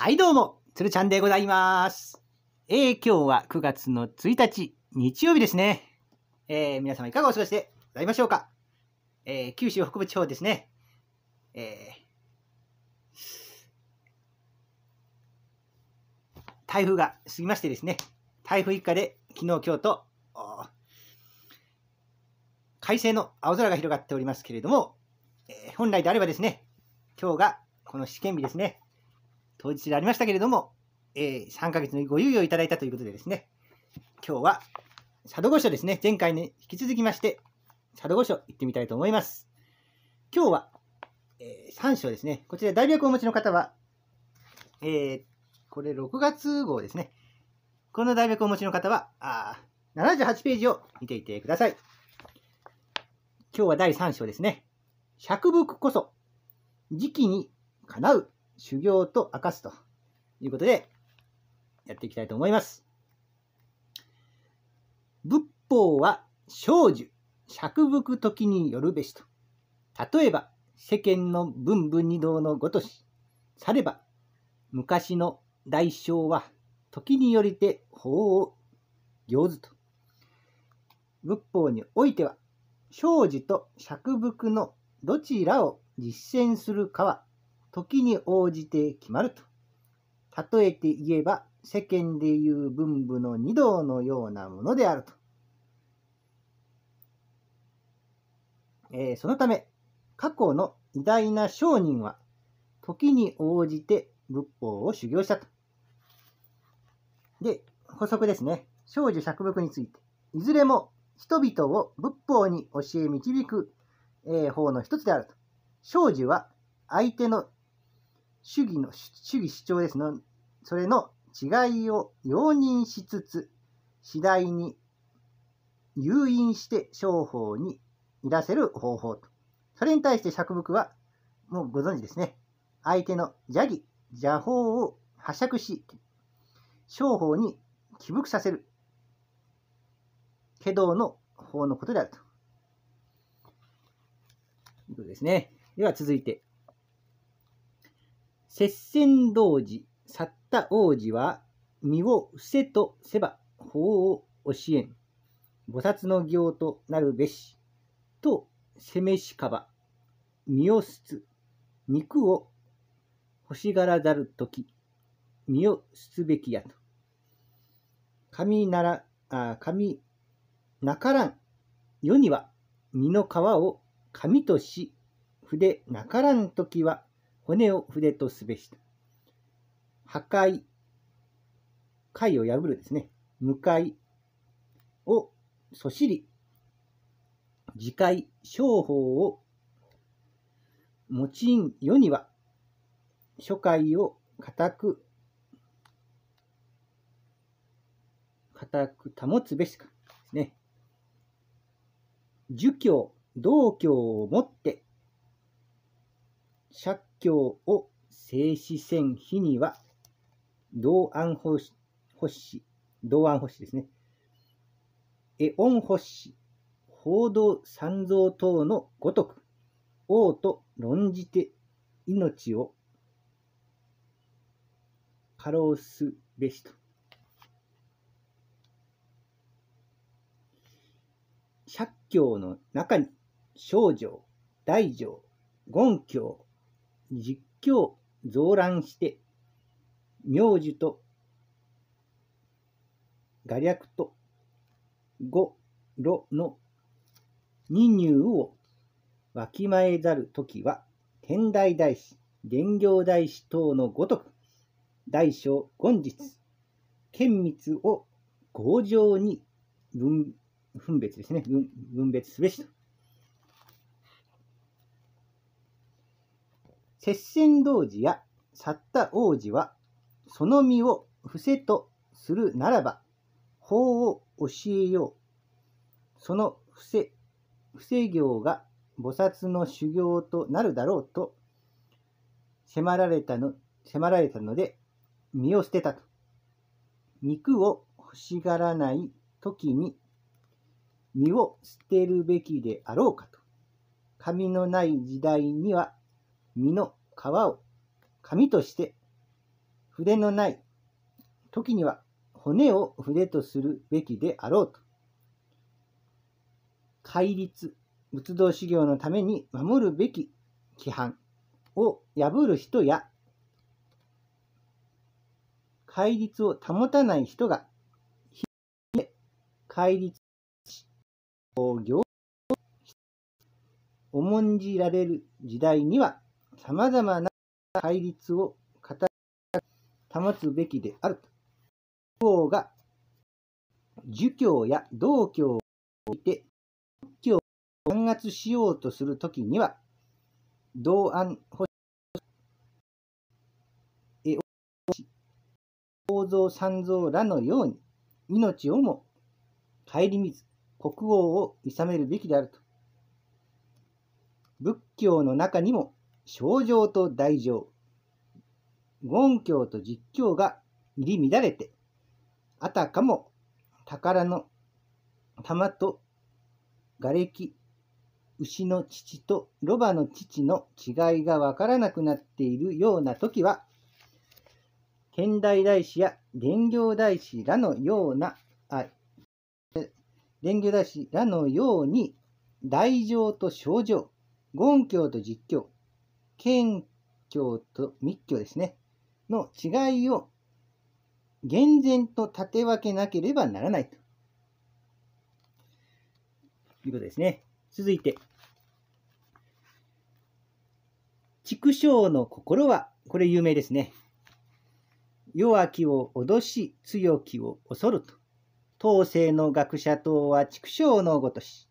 はいどうも、つるちゃんでございます。えー、今日は9月の1日、日曜日ですね。えー、皆様いかがお過ごしでございましょうか。えー、九州北部地方ですね。え台風が過ぎましてですね、台風一過で昨日、今日と、快晴の青空が広がっておりますけれども、え本来であればですね、今日がこの試験日ですね。当日でありましたけれども、えー、3ヶ月のご猶予をいただいたということでですね、今日は佐渡御所ですね、前回に、ね、引き続きまして、佐渡御所行ってみたいと思います。今日は、えー、3章ですね、こちら大白をお持ちの方は、えー、これ6月号ですね、この大白をお持ちの方は、あ78ページを見ていてください。今日は第3章ですね。釈福こそ、時期にかなう修行と明かすということで、やっていきたいと思います。仏法は生寿、釈仏時によるべしと。例えば、世間の文武二道のごとし、されば、昔の代償は、時によりて法を行ずと。仏法においては、生寿と釈仏のどちらを実践するかは時に応じて決まると。例えて言えば、世間でいう文武の二道のようなものであると。えー、そのため、過去の偉大な商人は、時に応じて仏法を修行したと。で、補足ですね。少女釈仏について。いずれも人々を仏法に教え導く、えー、法の一つであると。少女は相手の主義の、主義主張ですの、それの違いを容認しつつ、次第に誘引して商法にいらせる方法と。それに対して釈伏は、もうご存知ですね。相手の邪義、邪法を発釈し、商法に起伏させる。けどの法のことであると。いうことですね。では続いて。接戦同時、去った王子は、身を伏せとせば、法を教えん。菩薩の行となるべし、と、せめしかば、身をすつ、肉を欲しがらざるとき、身をすつべきやと。神なら、あ神なからん、世には、身の皮を紙とし、筆なからんときは、骨を筆とすべしと。破壊、解を破るですね。無いをそしり、自戒、商法を用いん世には、初回を固く、固く保つべしかですね。儒教、道教をもって、借教を静止せん日には、同安法師、法師、同安法師ですね。え、恩法師、報道三蔵等のごとく、王と論じて命を過労すべしと。借教の中に、少女、大乗、言教、実況増乱して、名字と画略と語呂の二入をわきまえざるときは、天台大師、伝行大師等のごとく、大小権日、顕密を合上に分分別ですね分、分別すべしと接戦同子や去った王子は、その身を伏せとするならば、法を教えよう。その伏せ、伏せ行が菩薩の修行となるだろうと、迫られたの、迫られたので、身を捨てたと。肉を欲しがらない時に、身を捨てるべきであろうかと。髪のない時代には、実の皮を紙として筆のない時には骨を筆とするべきであろうと。戒律、仏道修行のために守るべき規範を破る人や、戒律を保たない人が、戒律を行、重んじられる時代には、さまざまな対立を形保つべきであると。王が儒教や道教を置いて仏教を弾圧しようとするときには、同案保守、構造三蔵らのように、命をも顧みず、国王を諌めるべきであると。仏教の中にも、症状と大状、言教と実教が入り乱れて、あたかも宝の玉と瓦礫、牛の乳とロバの乳の違いがわからなくなっているような時は、現代大師や伝行大師らのような、あ伝行大師らのように、大乗と症状、言教と実教、謙虚と密教ですね、の違いを厳然と立て分けなければならないということですね。続いて、畜生の心は、これ有名ですね。弱きを脅し、強きを恐ると。当世の学者等は畜生のごとし。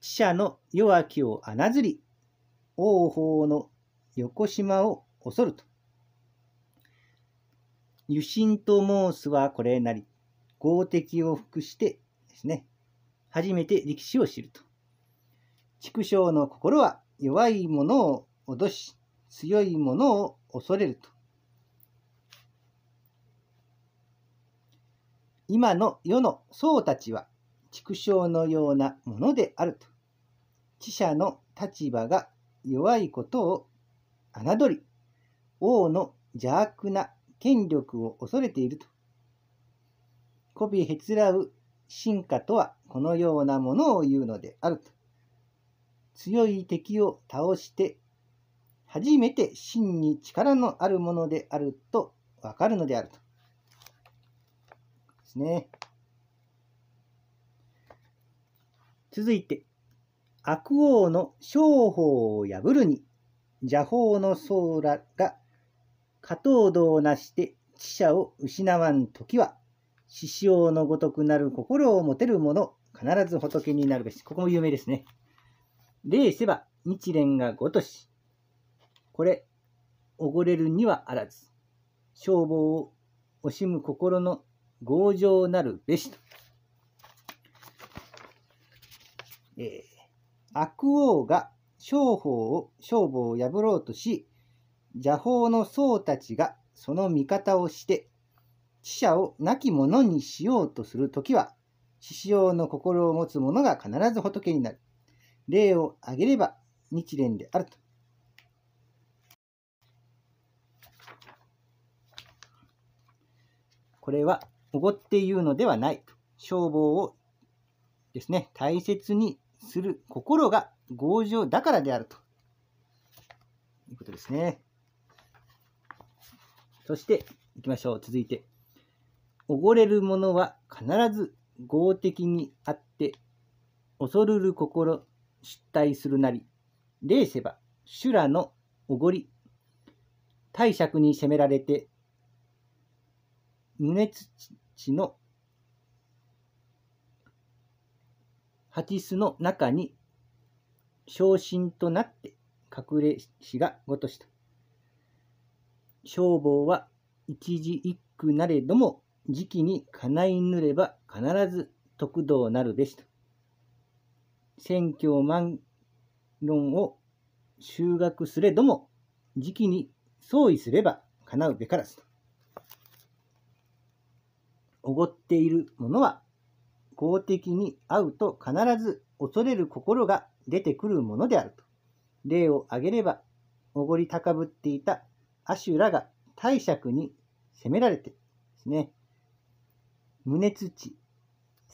死者の弱きを穴ずり、王法の横島を恐ると。油心と申すはこれなり、豪敵を服してですね、初めて力士を知ると。畜生の心は弱いものを脅し、強いものを恐れると。今の世の僧たちは畜生のようなものであると。知者の立場が弱いことを侮り、王の邪悪な権力を恐れていると。媚びへつらう進化とはこのようなものを言うのであると。強い敵を倒して初めて真に力のあるものであるとわかるのであると。ですね。続いて、悪王の商法を破るに、邪法の僧らが、加藤道をなして知者を失わんときは、獅子王のごとくなる心を持てる者、必ず仏になるべし。ここも有名ですね。礼せば日蓮がごとし。これ、おごれるにはあらず。消防を惜しむ心の強情なるべしと。えー悪王が商法を、商法を破ろうとし、邪法の僧たちがその味方をして、死者を亡き者にしようとするときは、獅子王の心を持つ者が必ず仏になる。例を挙げれば日蓮であると。これはおごって言うのではないと。消防をですね、大切にする心が強情だからであるということですね。そして、いきましょう。続いて。おごれる者は必ず業的にあって、恐るる心、失態するなり、礼せば、修羅のおごり、貸借に責められて、胸土の蜂巣の中に昇進となって隠れしがごとした。消防は一時一句なれども時期にかないぬれば必ず得道なるべしと。選挙万論を修学すれども時期に相違すれば叶うべからずと。おごっているものは公的に会うと必ず恐れる心が出てくるものであると。例を挙げれば、おごり高ぶっていたアシュラが大尺に責められてですね、胸土、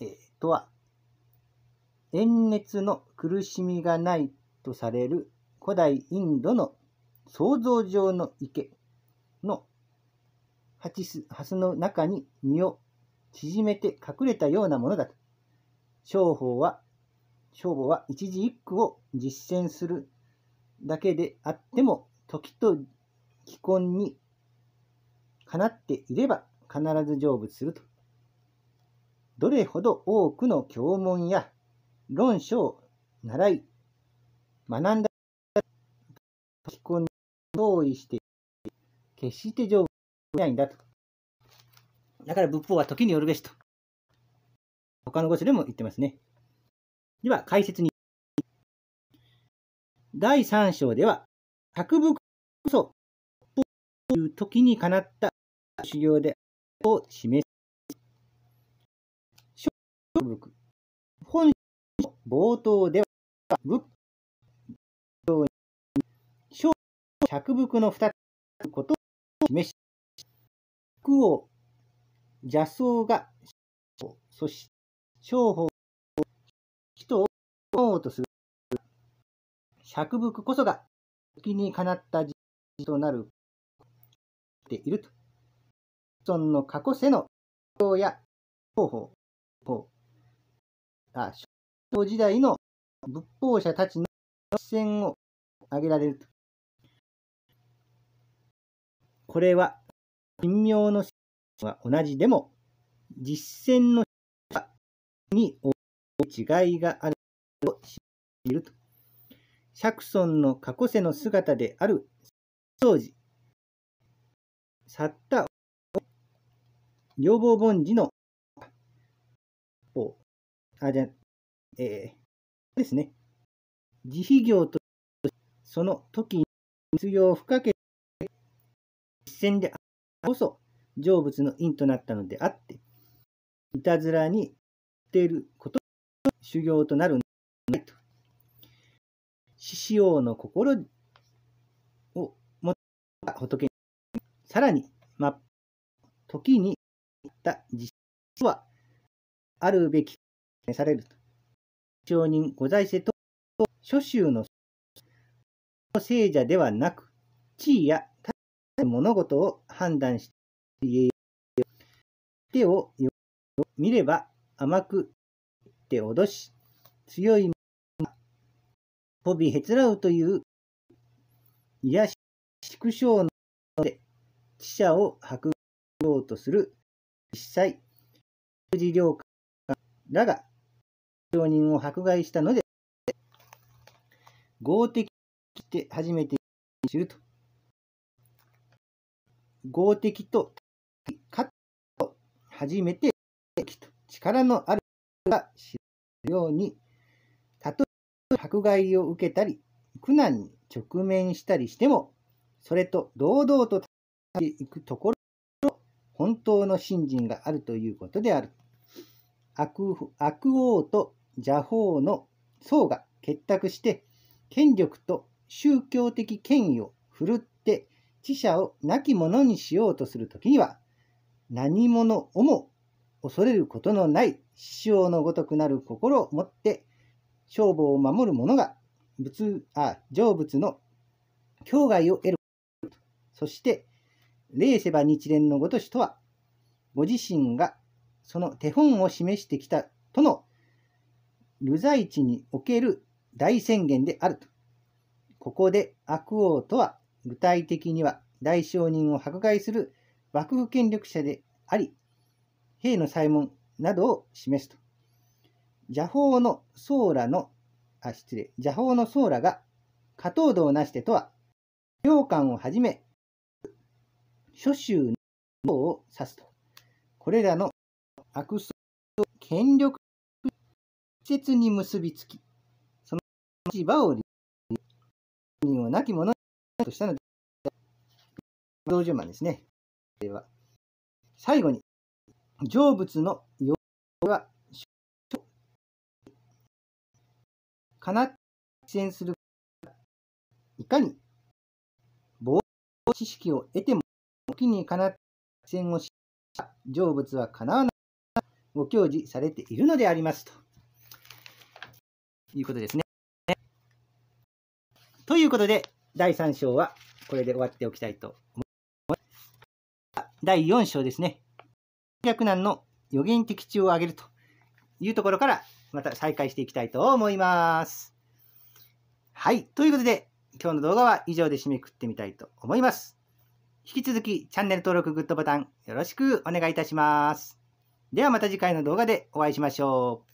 えー、とは、炎熱の苦しみがないとされる古代インドの想像上の池のハチスハスの中に身を縮めて隠れたようなものだと。商法は、商法は一字一句を実践するだけであっても、時と既婚にかなっていれば必ず成仏すると。どれほど多くの教文や論書を習い、学んだ既婚に同意して、決して成仏しないんだと。だから仏法は時によるべしと。他の御所でも言ってますね。では、解説に。第三章では、百仏こそ、という時にかなった修行でを示す。小仏。本書冒頭では、仏教に、小仏の二つことを示し、を邪僧が、そして、商法を人を思うとする。釈伏こそが、時にかなった時となる、ていると。尊の過去世の、や、商法、法、あ、時代の仏法者たちの視線を挙げられると。これは、人名のは同じでも、実践のに違いがあると知っていると。釈尊の過去世の姿である当時、去った要望凡事の、あ、じゃ、えー、ですね。自費業とその時に必要不可欠、実践であるこそ、成仏の因となったのであって、いたずらにしていること修行となるのと。獅子王の心を持った仏に、さらに、ま、時にった実は、あるべきされると。承認ご在世と、諸州の聖者ではなく、地位や物事を判断して手を見れば甘くて脅し、強い飛びへつらうという、いやし、縮小ので、知者を迫ろうとする、実際、事業官らが、商人を迫害したので、合的して初めて知ると。合的と勝と初めて力のあるが知るように、たとえ迫害を受けたり、苦難に直面したりしても、それと堂々と戦っていくところ、本当の信心があるということである。悪王と邪法の僧が結託して、権力と宗教的権威を振るって、知者を亡き者にしようとするときには、何者をも恐れることのない師匠のごとくなる心を持って勝負を守る者が仏あ成仏の境外を得るそして礼せば日蓮のごとしとはご自身がその手本を示してきたとの流罪地における大宣言であるとここで悪王とは具体的には大商人を迫害する幕府権力者であり、兵の祭門などを示すと。邪法の僧羅の、あ、失礼、邪法の僧羅が加藤道なしてとは、領官をはじめ、諸州の王を指すと。これらの悪僧と権力施設に結びつき、その立場を利用人を亡き者としたので、道場マンですね。では、最後に、成仏の要は、かな、実践する、いかに、防止知識を得ても、時にかな、実践をした成仏はかなわない、ご教示されているのでありますと。いうことですね。ということで、第3章はこれで終わっておきたいと思います。第4章ですね。略難の予言的中を挙げるというところから、また再開していきたいと思います。はい。ということで、今日の動画は以上で締めくってみたいと思います。引き続き、チャンネル登録、グッドボタン、よろしくお願いいたします。ではまた次回の動画でお会いしましょう。